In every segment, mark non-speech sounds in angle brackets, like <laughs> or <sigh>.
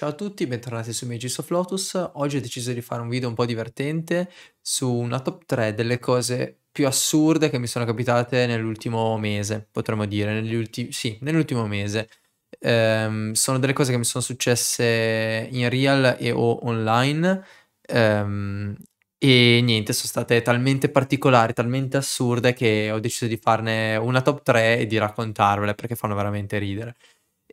Ciao a tutti, bentornati su Mages of Lotus. Oggi ho deciso di fare un video un po' divertente su una top 3 delle cose più assurde che mi sono capitate nell'ultimo mese, potremmo dire, negli ulti- sì, nell'ultimo mese. Ehm, sono delle cose che mi sono successe in real e o online ehm, e niente, sono state talmente particolari, talmente assurde che ho deciso di farne una top 3 e di raccontarvele perché fanno veramente ridere.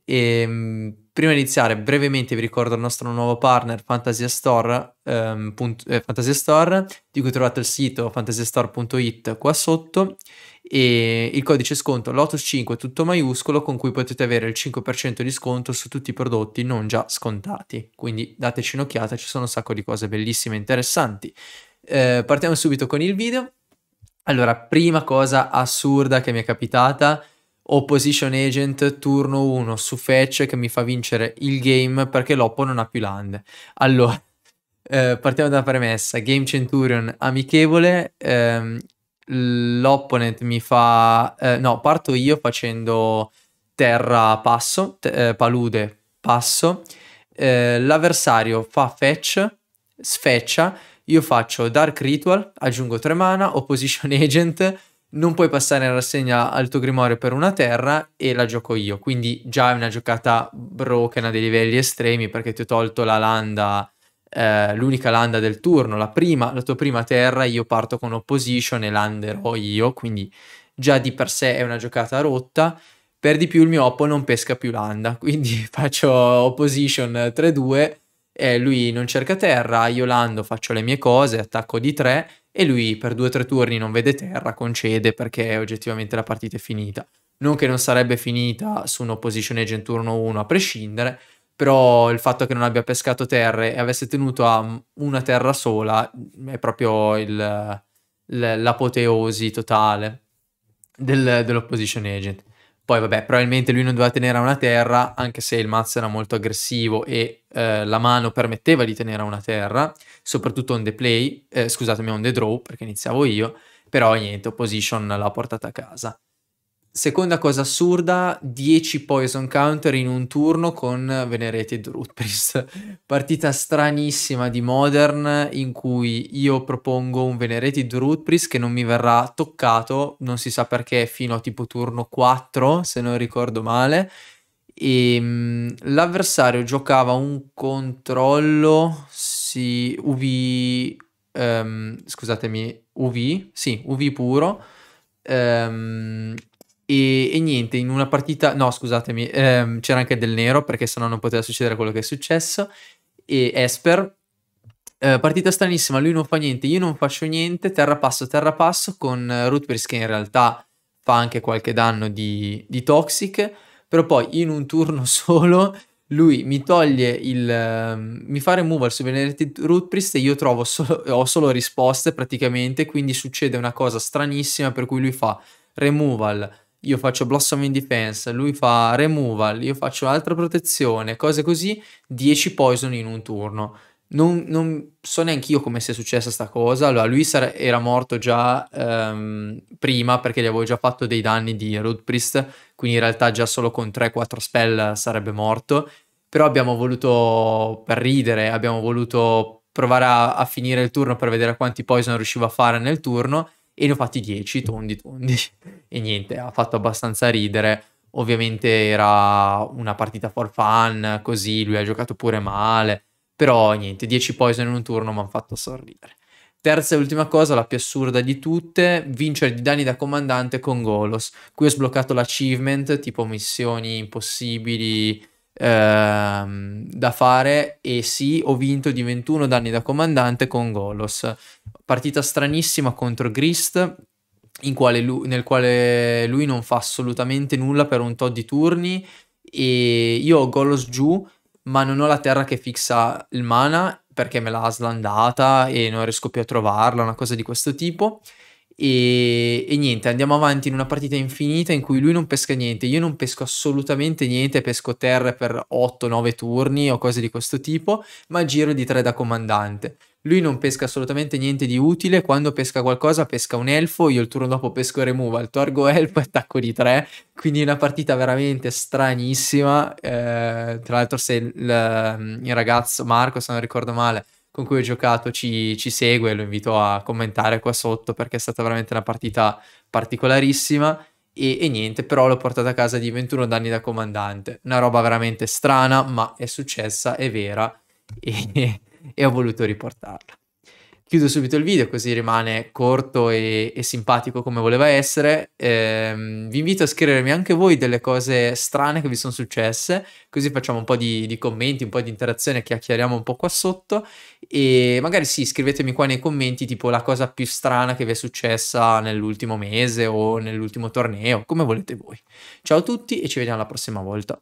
E, ehm, Prima di iniziare, brevemente vi ricordo il nostro nuovo partner Fantasia Store, ehm, punt- eh, Fantasia Store di cui trovate il sito fantasiastore.it qua sotto e il codice sconto LOTUS5 tutto maiuscolo con cui potete avere il 5% di sconto su tutti i prodotti non già scontati. Quindi dateci un'occhiata, ci sono un sacco di cose bellissime e interessanti. Eh, partiamo subito con il video. Allora, prima cosa assurda che mi è capitata opposition agent turno 1 su fetch che mi fa vincere il game perché l'oppo non ha più land. Allora, <laughs> eh, partiamo dalla premessa, game centurion amichevole, ehm, l'opponent mi fa... Eh, no, parto io facendo terra passo, te- eh, palude passo, eh, l'avversario fa fetch, sfeccia, io faccio dark ritual, aggiungo 3 mana, opposition position <laughs> agent non puoi passare in rassegna al tuo grimorio per una terra e la gioco io. Quindi già è una giocata broken a dei livelli estremi perché ti ho tolto la landa, eh, l'unica landa del turno, la, prima, la tua prima terra, io parto con opposition e landerò io, quindi già di per sé è una giocata rotta. Per di più il mio Oppo non pesca più landa, <laughs> quindi faccio opposition 3-2, eh, lui non cerca terra, io lando, faccio le mie cose, attacco di 3 e lui per due o tre turni non vede terra, concede perché oggettivamente la partita è finita. Non che non sarebbe finita su un opposition agent turno 1 a prescindere, però il fatto che non abbia pescato terre e avesse tenuto a una terra sola è proprio l'apoteosi totale del, dell'opposition agent. Poi vabbè, probabilmente lui non doveva tenere a una terra, anche se il mazzo era molto aggressivo e eh, la mano permetteva di tenere a una terra, soprattutto on the play, eh, scusatemi, on the draw, perché iniziavo io, però niente, opposition l'ha portata a casa. Seconda cosa assurda, 10 poison counter in un turno con Venerated <laughs> Root Partita stranissima di Modern in cui io propongo un Venerated Root che non mi verrà toccato, non si sa perché, fino a tipo turno 4, se non ricordo male. E ehm, mh, l'avversario giocava un controllo, sì, UV, um, ehm, scusatemi, UV, sì, UV puro. Um, e, e, niente, in una partita, no scusatemi, ehm, c'era anche del nero perché sennò non poteva succedere quello che è successo. E Esper, eh, partita stranissima, lui non fa niente, io non faccio niente, terra passo, terra passo con Rutbris che in realtà fa anche qualche danno di, di, Toxic, però poi in un turno <laughs> solo lui mi toglie il... Eh, mi fa removal su Venerated Rutbris e io trovo solo, ho solo risposte praticamente, quindi succede una cosa stranissima per cui lui fa removal io faccio Blossom in Defense, lui fa Removal, io faccio altra protezione, cose così, 10 Poison in un turno. Non, non so neanche io come sia successa sta cosa. Allora, lui sare- era morto già ehm, prima perché gli avevo già fatto dei danni di Root Priest, quindi in realtà già solo con 3-4 spell sarebbe morto. Però abbiamo voluto, per ridere, abbiamo voluto provare a, a finire il turno per vedere quanti poison riuscivo a fare nel turno e ne ho fatti 10 tondi tondi <laughs> e niente, ha fatto abbastanza ridere. Ovviamente era una partita for fun, così lui ha giocato pure male, però niente, 10 poison in un turno mi hanno fatto sorridere. Terza e ultima cosa, la più assurda di tutte, vincere di danni da comandante con Golos. Qui ho sbloccato l'achievement, tipo missioni impossibili ehm, da fare, e sì, ho vinto di 21 danni da comandante con Golos partita stranissima contro Grist, quale lui, nel quale lui non fa assolutamente nulla per un tot di turni e io ho Golos giù ma non ho la terra che fissa il mana perché me l'ha slandata e non riesco più a trovarla, una cosa di questo tipo. E, e, niente, andiamo avanti in una partita infinita in cui lui non pesca niente, io non pesco assolutamente niente, pesco terre per 8-9 turni o cose di questo tipo, ma giro di 3 da comandante. Lui non pesca assolutamente niente di utile, quando pesca qualcosa pesca un elfo, io il turno dopo pesco removal, torgo elfo e attacco di 3, quindi una partita veramente stranissima, eh, tra l'altro se il, il, ragazzo Marco, se non ricordo male, con cui ho giocato ci, ci segue, lo invito a commentare qua sotto perché è stata veramente una partita particolarissima. E, e, niente, però l'ho portata a casa di 21 danni da comandante. Una roba veramente strana, ma è successa, è vera. E, e ho voluto riportarla. Chiudo subito il video così rimane corto e, e simpatico come voleva essere. Ehm, vi invito a scrivermi anche voi delle cose strane che vi sono successe, così facciamo un po' di, di commenti, un po' di interazione, chiacchieriamo un po' qua sotto e magari sì, scrivetemi qua nei commenti tipo la cosa più strana che vi è successa nell'ultimo mese o nell'ultimo torneo, come volete voi. Ciao a tutti e ci vediamo alla prossima volta.